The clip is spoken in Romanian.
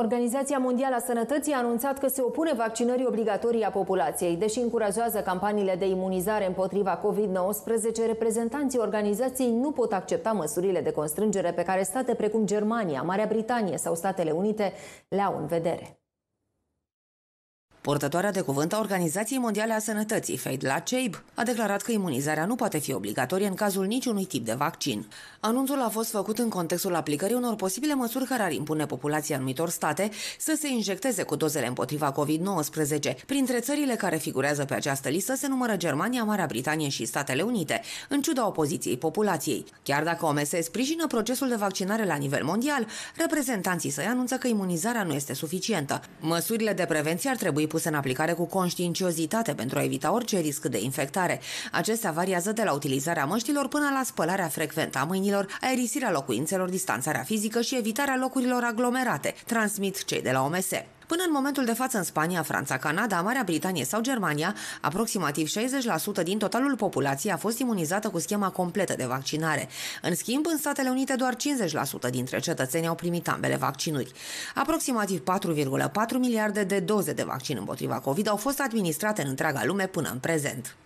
Organizația Mondială a Sănătății a anunțat că se opune vaccinării obligatorii a populației. Deși încurajează campaniile de imunizare împotriva COVID-19, reprezentanții organizației nu pot accepta măsurile de constrângere pe care state precum Germania, Marea Britanie sau Statele Unite le au în vedere. Purtătoarea de cuvânt a Organizației Mondiale a Sănătății, Fadla Cheib, a declarat că imunizarea nu poate fi obligatorie în cazul niciunui tip de vaccin. Anunțul a fost făcut în contextul aplicării unor posibile măsuri care ar impune populația anumitor state să se injecteze cu dozele împotriva COVID-19. Printre țările care figurează pe această listă se numără Germania, Marea Britanie și Statele Unite, în ciuda opoziției populației. Chiar dacă OMS sprijină procesul de vaccinare la nivel mondial, reprezentanții săi anunță că imunizarea nu este suficientă. Măsurile de prevenție ar trebui puse puse în aplicare cu conștiinciozitate pentru a evita orice risc de infectare. Acestea variază de la utilizarea măștilor până la spălarea frecventă a mâinilor, aerisirea locuințelor, distanțarea fizică și evitarea locurilor aglomerate, transmit cei de la OMS. Până în momentul de față în Spania, Franța, Canada, Marea Britanie sau Germania, aproximativ 60% din totalul populației a fost imunizată cu schema completă de vaccinare. În schimb, în Statele Unite doar 50% dintre cetățeni au primit ambele vaccinuri. Aproximativ 4,4 miliarde de doze de vaccin împotriva COVID au fost administrate în întreaga lume până în prezent.